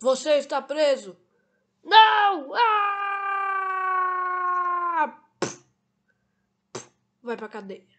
Você está preso! Não! Ah! Vai pra cadeia.